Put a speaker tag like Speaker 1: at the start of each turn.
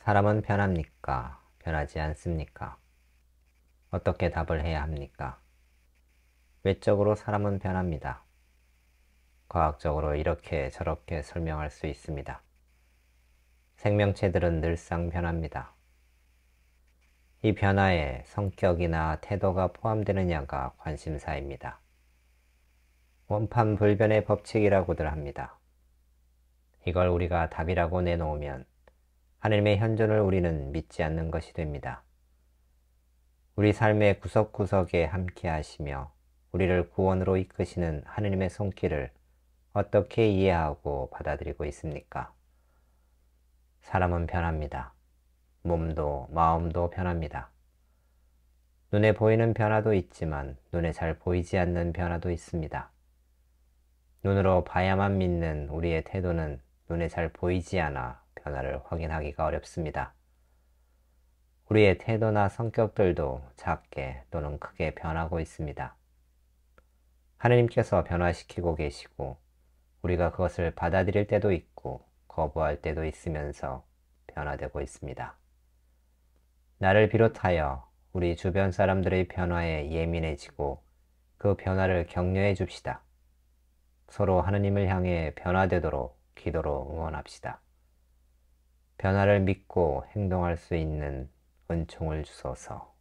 Speaker 1: 사람은 변합니까? 변하지 않습니까? 어떻게 답을 해야 합니까? 외적으로 사람은 변합니다. 과학적으로 이렇게 저렇게 설명할 수 있습니다. 생명체들은 늘상 변합니다. 이 변화에 성격이나 태도가 포함되느냐가
Speaker 2: 관심사입니다.
Speaker 1: 원판 불변의 법칙이라고들 합니다. 이걸 우리가 답이라고 내놓으면 하나님의 현존을 우리는 믿지 않는 것이 됩니다. 우리 삶의 구석구석에 함께 하시며 우리를 구원으로 이끄시는 하느님의 손길을 어떻게 이해하고 받아들이고 있습니까? 사람은 변합니다. 몸도 마음도 변합니다. 눈에 보이는 변화도 있지만 눈에 잘 보이지 않는 변화도 있습니다. 눈으로 봐야만 믿는 우리의 태도는 눈에 잘 보이지 않아 변화를 확인하기가 어렵습니다. 우리의 태도나 성격들도 작게 또는 크게 변하고 있습니다. 하느님께서 변화시키고 계시고 우리가 그것을 받아들일 때도 있고 거부할 때도 있으면서 변화되고 있습니다. 나를 비롯하여 우리 주변 사람들의 변화에 예민해지고 그 변화를 격려해 줍시다. 서로 하느님을 향해 변화되도록 기도로 응원합시다.
Speaker 2: 변화를 믿고 행동할 수 있는 은총을 주소서.